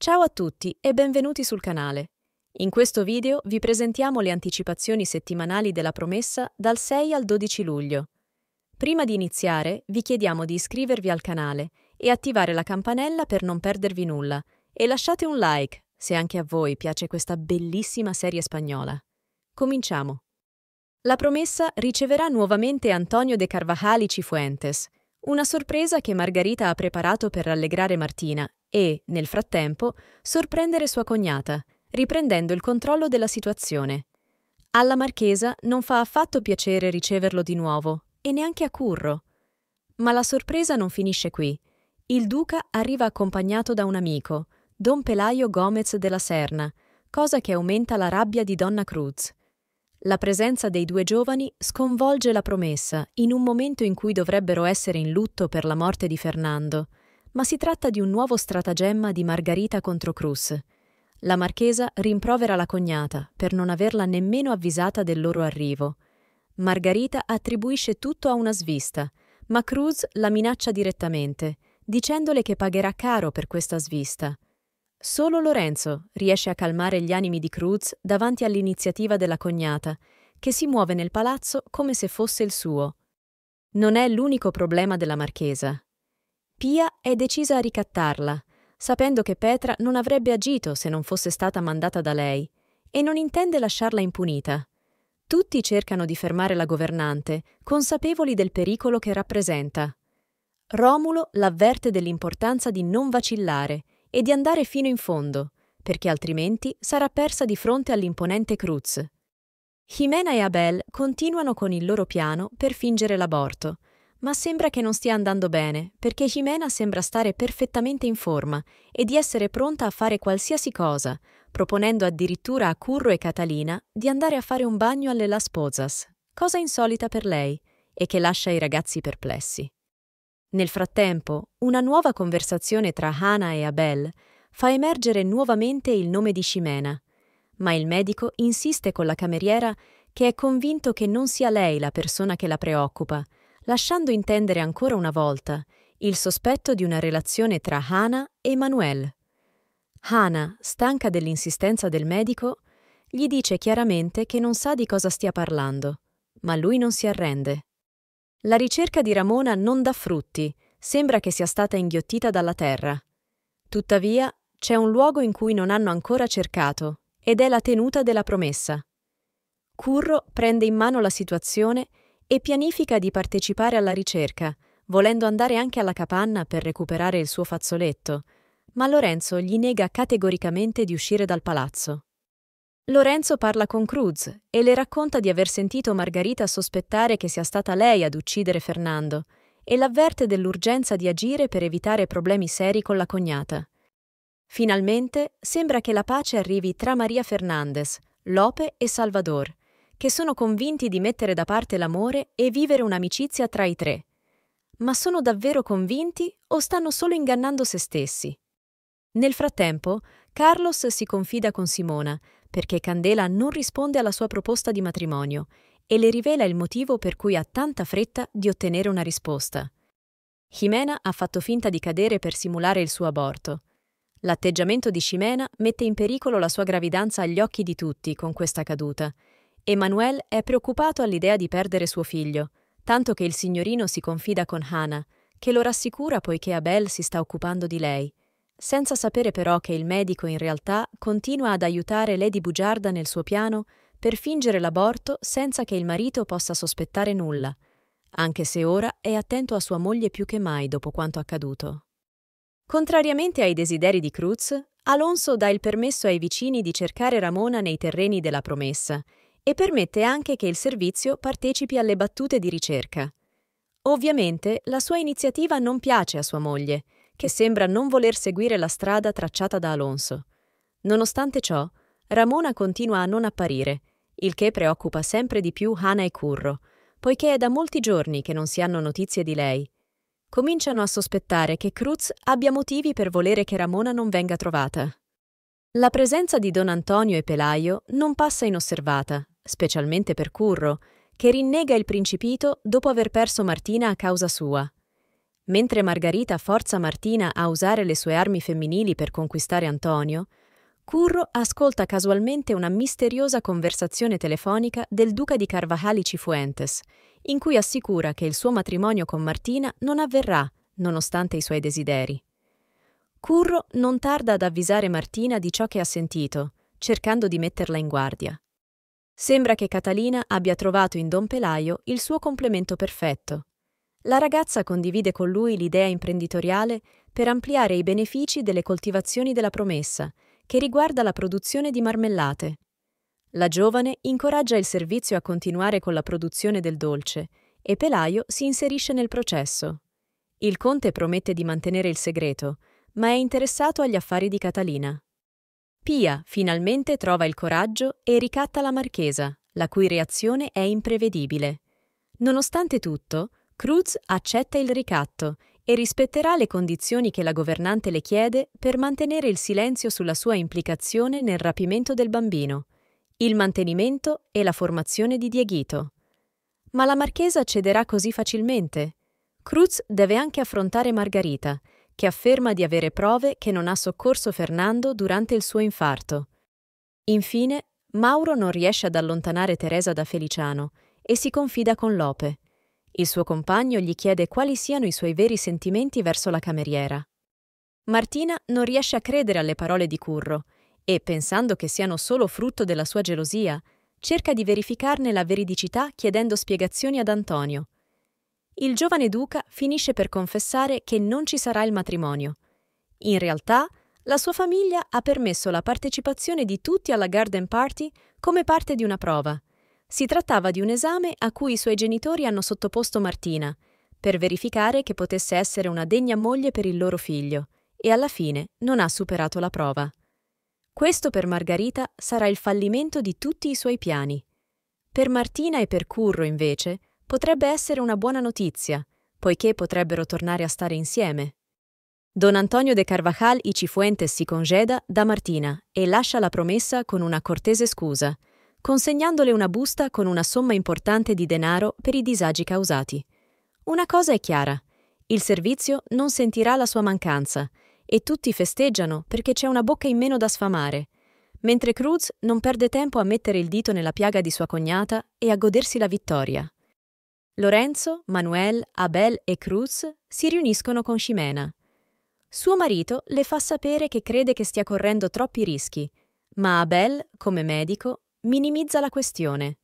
Ciao a tutti e benvenuti sul canale. In questo video vi presentiamo le anticipazioni settimanali della promessa dal 6 al 12 luglio. Prima di iniziare vi chiediamo di iscrivervi al canale e attivare la campanella per non perdervi nulla e lasciate un like se anche a voi piace questa bellissima serie spagnola. Cominciamo. La promessa riceverà nuovamente Antonio de Carvajal y Cifuentes, una sorpresa che Margarita ha preparato per rallegrare Martina e, nel frattempo, sorprendere sua cognata, riprendendo il controllo della situazione. Alla marchesa non fa affatto piacere riceverlo di nuovo, e neanche a Curro. Ma la sorpresa non finisce qui. Il duca arriva accompagnato da un amico, don Pelaio Gomez della Serna, cosa che aumenta la rabbia di donna Cruz. La presenza dei due giovani sconvolge la promessa in un momento in cui dovrebbero essere in lutto per la morte di Fernando ma si tratta di un nuovo stratagemma di Margarita contro Cruz. La marchesa rimprovera la cognata per non averla nemmeno avvisata del loro arrivo. Margarita attribuisce tutto a una svista, ma Cruz la minaccia direttamente, dicendole che pagherà caro per questa svista. Solo Lorenzo riesce a calmare gli animi di Cruz davanti all'iniziativa della cognata, che si muove nel palazzo come se fosse il suo. Non è l'unico problema della marchesa. Pia è decisa a ricattarla, sapendo che Petra non avrebbe agito se non fosse stata mandata da lei, e non intende lasciarla impunita. Tutti cercano di fermare la governante, consapevoli del pericolo che rappresenta. Romulo l'avverte dell'importanza di non vacillare e di andare fino in fondo, perché altrimenti sarà persa di fronte all'imponente Cruz. Jimena e Abel continuano con il loro piano per fingere l'aborto, ma sembra che non stia andando bene, perché Jimena sembra stare perfettamente in forma e di essere pronta a fare qualsiasi cosa, proponendo addirittura a Curro e Catalina di andare a fare un bagno alle Las Pozas, cosa insolita per lei e che lascia i ragazzi perplessi. Nel frattempo, una nuova conversazione tra Hannah e Abel fa emergere nuovamente il nome di Scimena, ma il medico insiste con la cameriera che è convinto che non sia lei la persona che la preoccupa lasciando intendere ancora una volta il sospetto di una relazione tra Hannah e Manuel. Hannah, stanca dell'insistenza del medico, gli dice chiaramente che non sa di cosa stia parlando, ma lui non si arrende. La ricerca di Ramona non dà frutti, sembra che sia stata inghiottita dalla terra. Tuttavia, c'è un luogo in cui non hanno ancora cercato, ed è la tenuta della promessa. Curro prende in mano la situazione e pianifica di partecipare alla ricerca, volendo andare anche alla capanna per recuperare il suo fazzoletto, ma Lorenzo gli nega categoricamente di uscire dal palazzo. Lorenzo parla con Cruz e le racconta di aver sentito Margarita sospettare che sia stata lei ad uccidere Fernando e l'avverte dell'urgenza di agire per evitare problemi seri con la cognata. Finalmente sembra che la pace arrivi tra Maria Fernandez, Lope e Salvador, che sono convinti di mettere da parte l'amore e vivere un'amicizia tra i tre. Ma sono davvero convinti o stanno solo ingannando se stessi? Nel frattempo, Carlos si confida con Simona perché Candela non risponde alla sua proposta di matrimonio e le rivela il motivo per cui ha tanta fretta di ottenere una risposta. Ximena ha fatto finta di cadere per simulare il suo aborto. L'atteggiamento di Ximena mette in pericolo la sua gravidanza agli occhi di tutti con questa caduta Emanuel è preoccupato all'idea di perdere suo figlio, tanto che il signorino si confida con Hannah, che lo rassicura poiché Abel si sta occupando di lei, senza sapere però che il medico in realtà continua ad aiutare Lady Bugiarda nel suo piano per fingere l'aborto senza che il marito possa sospettare nulla, anche se ora è attento a sua moglie più che mai dopo quanto accaduto. Contrariamente ai desideri di Cruz, Alonso dà il permesso ai vicini di cercare Ramona nei terreni della promessa e permette anche che il servizio partecipi alle battute di ricerca. Ovviamente la sua iniziativa non piace a sua moglie, che sembra non voler seguire la strada tracciata da Alonso. Nonostante ciò, Ramona continua a non apparire, il che preoccupa sempre di più Hana e Curro, poiché è da molti giorni che non si hanno notizie di lei. Cominciano a sospettare che Cruz abbia motivi per volere che Ramona non venga trovata. La presenza di Don Antonio e Pelaio non passa inosservata, specialmente per Curro, che rinnega il principito dopo aver perso Martina a causa sua. Mentre Margarita forza Martina a usare le sue armi femminili per conquistare Antonio, Curro ascolta casualmente una misteriosa conversazione telefonica del duca di Carvajali Cifuentes, in cui assicura che il suo matrimonio con Martina non avverrà, nonostante i suoi desideri. Curro non tarda ad avvisare Martina di ciò che ha sentito, cercando di metterla in guardia. Sembra che Catalina abbia trovato in Don Pelaio il suo complemento perfetto. La ragazza condivide con lui l'idea imprenditoriale per ampliare i benefici delle coltivazioni della promessa, che riguarda la produzione di marmellate. La giovane incoraggia il servizio a continuare con la produzione del dolce e Pelaio si inserisce nel processo. Il conte promette di mantenere il segreto, ma è interessato agli affari di Catalina. Pia finalmente trova il coraggio e ricatta la marchesa, la cui reazione è imprevedibile. Nonostante tutto, Cruz accetta il ricatto e rispetterà le condizioni che la governante le chiede per mantenere il silenzio sulla sua implicazione nel rapimento del bambino, il mantenimento e la formazione di Dieghito. Ma la marchesa cederà così facilmente. Cruz deve anche affrontare Margarita, che afferma di avere prove che non ha soccorso Fernando durante il suo infarto. Infine, Mauro non riesce ad allontanare Teresa da Feliciano e si confida con Lope. Il suo compagno gli chiede quali siano i suoi veri sentimenti verso la cameriera. Martina non riesce a credere alle parole di Curro e, pensando che siano solo frutto della sua gelosia, cerca di verificarne la veridicità chiedendo spiegazioni ad Antonio, il giovane duca finisce per confessare che non ci sarà il matrimonio. In realtà, la sua famiglia ha permesso la partecipazione di tutti alla garden party come parte di una prova. Si trattava di un esame a cui i suoi genitori hanno sottoposto Martina, per verificare che potesse essere una degna moglie per il loro figlio, e alla fine non ha superato la prova. Questo per Margarita sarà il fallimento di tutti i suoi piani. Per Martina e per Curro, invece, potrebbe essere una buona notizia, poiché potrebbero tornare a stare insieme. Don Antonio de Carvajal y Cifuentes si congeda da Martina e lascia la promessa con una cortese scusa, consegnandole una busta con una somma importante di denaro per i disagi causati. Una cosa è chiara, il servizio non sentirà la sua mancanza e tutti festeggiano perché c'è una bocca in meno da sfamare, mentre Cruz non perde tempo a mettere il dito nella piaga di sua cognata e a godersi la vittoria. Lorenzo, Manuel, Abel e Cruz si riuniscono con Ximena. Suo marito le fa sapere che crede che stia correndo troppi rischi, ma Abel, come medico, minimizza la questione.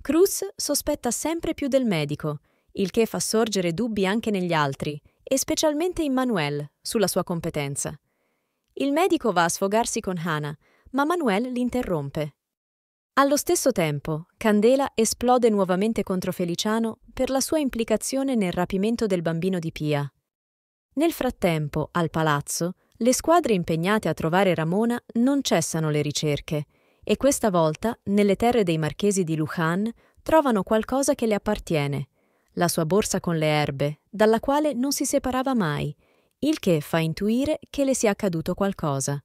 Cruz sospetta sempre più del medico, il che fa sorgere dubbi anche negli altri, e specialmente in Manuel, sulla sua competenza. Il medico va a sfogarsi con Hannah, ma Manuel l'interrompe. Allo stesso tempo, Candela esplode nuovamente contro Feliciano per la sua implicazione nel rapimento del bambino di Pia. Nel frattempo, al palazzo, le squadre impegnate a trovare Ramona non cessano le ricerche e questa volta, nelle terre dei marchesi di Lujan, trovano qualcosa che le appartiene, la sua borsa con le erbe, dalla quale non si separava mai, il che fa intuire che le sia accaduto qualcosa.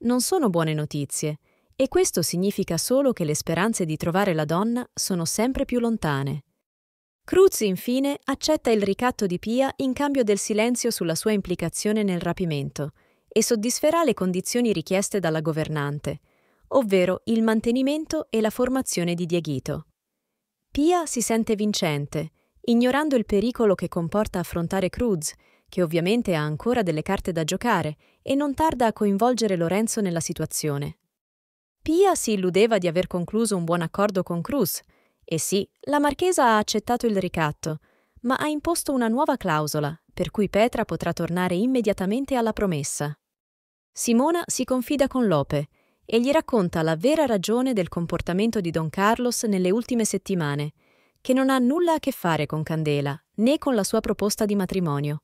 Non sono buone notizie, e questo significa solo che le speranze di trovare la donna sono sempre più lontane. Cruz, infine, accetta il ricatto di Pia in cambio del silenzio sulla sua implicazione nel rapimento e soddisferà le condizioni richieste dalla governante, ovvero il mantenimento e la formazione di Dieghito. Pia si sente vincente, ignorando il pericolo che comporta affrontare Cruz, che ovviamente ha ancora delle carte da giocare e non tarda a coinvolgere Lorenzo nella situazione. Pia si illudeva di aver concluso un buon accordo con Cruz. E sì, la marchesa ha accettato il ricatto, ma ha imposto una nuova clausola, per cui Petra potrà tornare immediatamente alla promessa. Simona si confida con Lope e gli racconta la vera ragione del comportamento di Don Carlos nelle ultime settimane, che non ha nulla a che fare con Candela né con la sua proposta di matrimonio.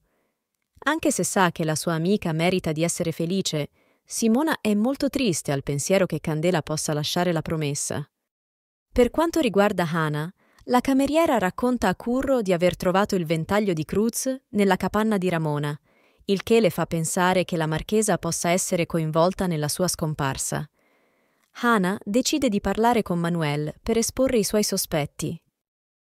Anche se sa che la sua amica merita di essere felice Simona è molto triste al pensiero che Candela possa lasciare la promessa. Per quanto riguarda Hannah, la cameriera racconta a Curro di aver trovato il ventaglio di Cruz nella capanna di Ramona, il che le fa pensare che la marchesa possa essere coinvolta nella sua scomparsa. Hannah decide di parlare con Manuel per esporre i suoi sospetti.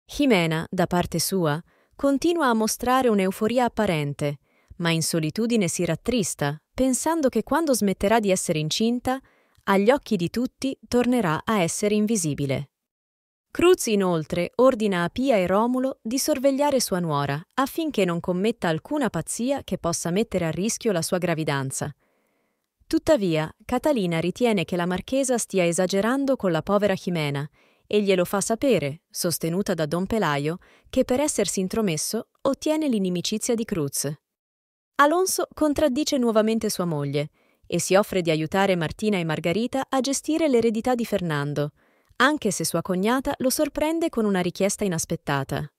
Jimena, da parte sua, continua a mostrare un'euforia apparente, ma in solitudine si rattrista pensando che quando smetterà di essere incinta, agli occhi di tutti tornerà a essere invisibile. Cruz inoltre ordina a Pia e Romulo di sorvegliare sua nuora affinché non commetta alcuna pazzia che possa mettere a rischio la sua gravidanza. Tuttavia, Catalina ritiene che la marchesa stia esagerando con la povera Chimena e glielo fa sapere, sostenuta da Don Pelaio, che per essersi intromesso ottiene l'inimicizia di Cruz. Alonso contraddice nuovamente sua moglie e si offre di aiutare Martina e Margarita a gestire l'eredità di Fernando, anche se sua cognata lo sorprende con una richiesta inaspettata.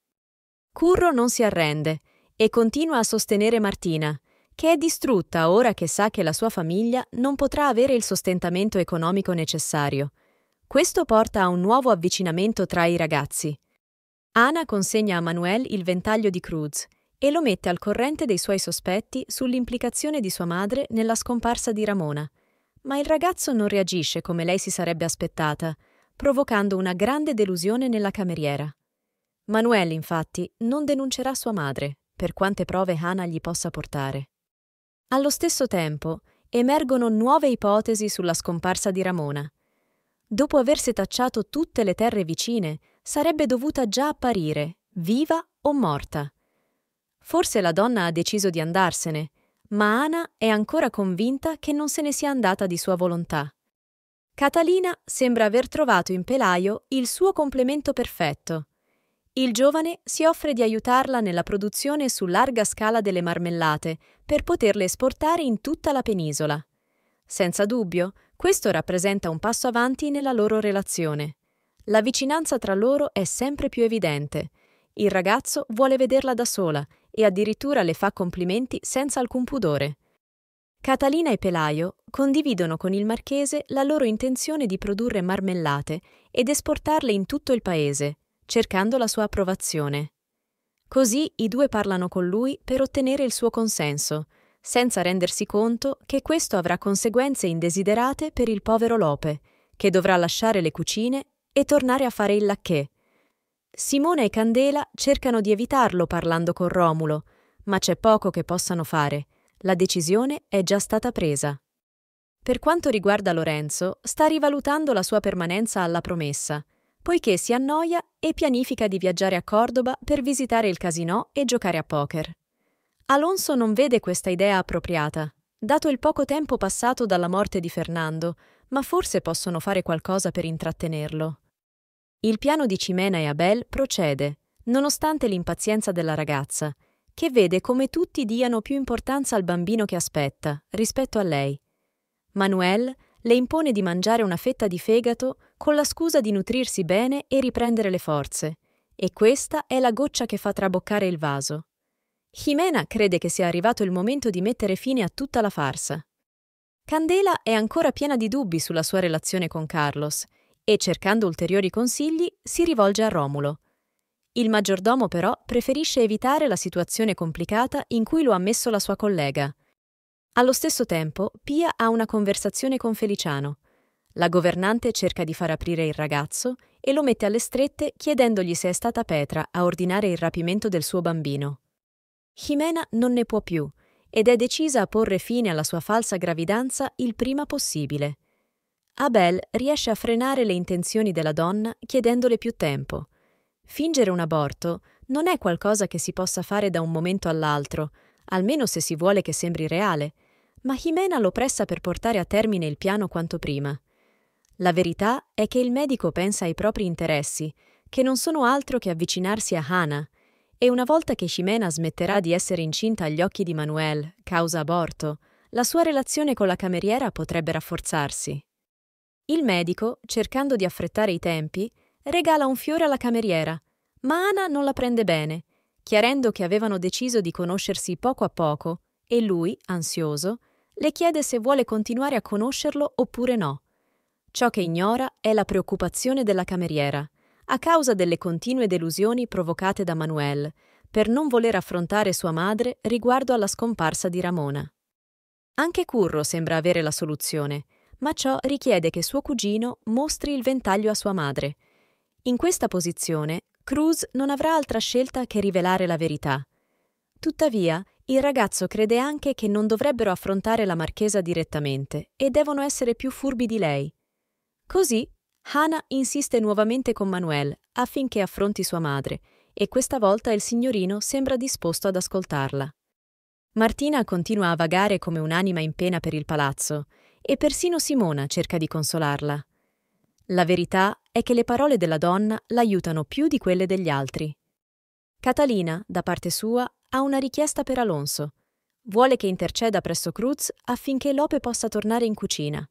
Curro non si arrende e continua a sostenere Martina, che è distrutta ora che sa che la sua famiglia non potrà avere il sostentamento economico necessario. Questo porta a un nuovo avvicinamento tra i ragazzi. Ana consegna a Manuel il ventaglio di Cruz e lo mette al corrente dei suoi sospetti sull'implicazione di sua madre nella scomparsa di Ramona. Ma il ragazzo non reagisce come lei si sarebbe aspettata, provocando una grande delusione nella cameriera. Manuel, infatti, non denuncerà sua madre, per quante prove Hannah gli possa portare. Allo stesso tempo, emergono nuove ipotesi sulla scomparsa di Ramona. Dopo aver setacciato tutte le terre vicine, sarebbe dovuta già apparire, viva o morta. Forse la donna ha deciso di andarsene, ma Ana è ancora convinta che non se ne sia andata di sua volontà. Catalina sembra aver trovato in Pelaio il suo complemento perfetto. Il giovane si offre di aiutarla nella produzione su larga scala delle marmellate per poterle esportare in tutta la penisola. Senza dubbio, questo rappresenta un passo avanti nella loro relazione. La vicinanza tra loro è sempre più evidente. Il ragazzo vuole vederla da sola e addirittura le fa complimenti senza alcun pudore. Catalina e Pelaio condividono con il marchese la loro intenzione di produrre marmellate ed esportarle in tutto il paese, cercando la sua approvazione. Così i due parlano con lui per ottenere il suo consenso, senza rendersi conto che questo avrà conseguenze indesiderate per il povero Lope, che dovrà lasciare le cucine e tornare a fare il lacchè, Simone e Candela cercano di evitarlo parlando con Romulo, ma c'è poco che possano fare. La decisione è già stata presa. Per quanto riguarda Lorenzo, sta rivalutando la sua permanenza alla promessa, poiché si annoia e pianifica di viaggiare a Cordoba per visitare il casino e giocare a poker. Alonso non vede questa idea appropriata, dato il poco tempo passato dalla morte di Fernando, ma forse possono fare qualcosa per intrattenerlo. Il piano di Cimena e Abel procede, nonostante l'impazienza della ragazza, che vede come tutti diano più importanza al bambino che aspetta rispetto a lei. Manuel le impone di mangiare una fetta di fegato con la scusa di nutrirsi bene e riprendere le forze, e questa è la goccia che fa traboccare il vaso. Jimena crede che sia arrivato il momento di mettere fine a tutta la farsa. Candela è ancora piena di dubbi sulla sua relazione con Carlos e cercando ulteriori consigli si rivolge a Romulo. Il maggiordomo però preferisce evitare la situazione complicata in cui lo ha messo la sua collega. Allo stesso tempo, Pia ha una conversazione con Feliciano. La governante cerca di far aprire il ragazzo e lo mette alle strette chiedendogli se è stata Petra a ordinare il rapimento del suo bambino. Jimena non ne può più ed è decisa a porre fine alla sua falsa gravidanza il prima possibile. Abel riesce a frenare le intenzioni della donna chiedendole più tempo. Fingere un aborto non è qualcosa che si possa fare da un momento all'altro, almeno se si vuole che sembri reale, ma Jimena lo pressa per portare a termine il piano quanto prima. La verità è che il medico pensa ai propri interessi, che non sono altro che avvicinarsi a Hannah, e una volta che Jimena smetterà di essere incinta agli occhi di Manuel, causa aborto, la sua relazione con la cameriera potrebbe rafforzarsi. Il medico, cercando di affrettare i tempi, regala un fiore alla cameriera, ma Ana non la prende bene, chiarendo che avevano deciso di conoscersi poco a poco e lui, ansioso, le chiede se vuole continuare a conoscerlo oppure no. Ciò che ignora è la preoccupazione della cameriera, a causa delle continue delusioni provocate da Manuel, per non voler affrontare sua madre riguardo alla scomparsa di Ramona. Anche Curro sembra avere la soluzione, ma ciò richiede che suo cugino mostri il ventaglio a sua madre. In questa posizione, Cruz non avrà altra scelta che rivelare la verità. Tuttavia, il ragazzo crede anche che non dovrebbero affrontare la marchesa direttamente e devono essere più furbi di lei. Così, Hannah insiste nuovamente con Manuel affinché affronti sua madre, e questa volta il signorino sembra disposto ad ascoltarla. Martina continua a vagare come un'anima in pena per il palazzo, e persino Simona cerca di consolarla. La verità è che le parole della donna l'aiutano più di quelle degli altri. Catalina, da parte sua, ha una richiesta per Alonso. Vuole che interceda presso Cruz affinché Lope possa tornare in cucina.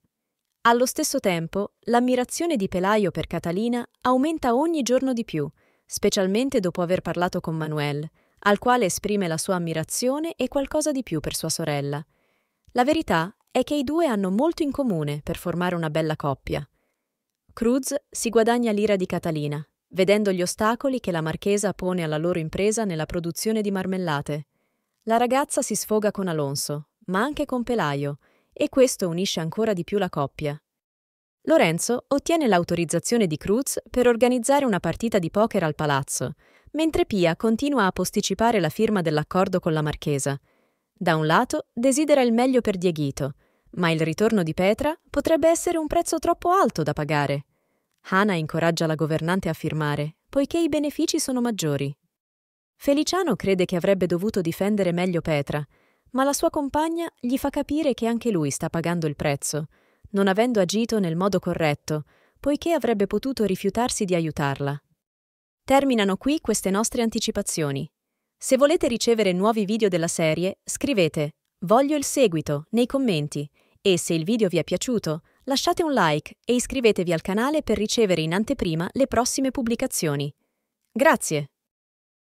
Allo stesso tempo, l'ammirazione di Pelaio per Catalina aumenta ogni giorno di più, specialmente dopo aver parlato con Manuel, al quale esprime la sua ammirazione e qualcosa di più per sua sorella. La verità è che i due hanno molto in comune per formare una bella coppia. Cruz si guadagna l'ira di Catalina, vedendo gli ostacoli che la marchesa pone alla loro impresa nella produzione di marmellate. La ragazza si sfoga con Alonso, ma anche con Pelaio, e questo unisce ancora di più la coppia. Lorenzo ottiene l'autorizzazione di Cruz per organizzare una partita di poker al palazzo, mentre Pia continua a posticipare la firma dell'accordo con la marchesa. Da un lato desidera il meglio per Dieghito, ma il ritorno di Petra potrebbe essere un prezzo troppo alto da pagare. Hana incoraggia la governante a firmare, poiché i benefici sono maggiori. Feliciano crede che avrebbe dovuto difendere meglio Petra, ma la sua compagna gli fa capire che anche lui sta pagando il prezzo, non avendo agito nel modo corretto, poiché avrebbe potuto rifiutarsi di aiutarla. Terminano qui queste nostre anticipazioni. Se volete ricevere nuovi video della serie, scrivete Voglio il seguito nei commenti e se il video vi è piaciuto, lasciate un like e iscrivetevi al canale per ricevere in anteprima le prossime pubblicazioni. Grazie!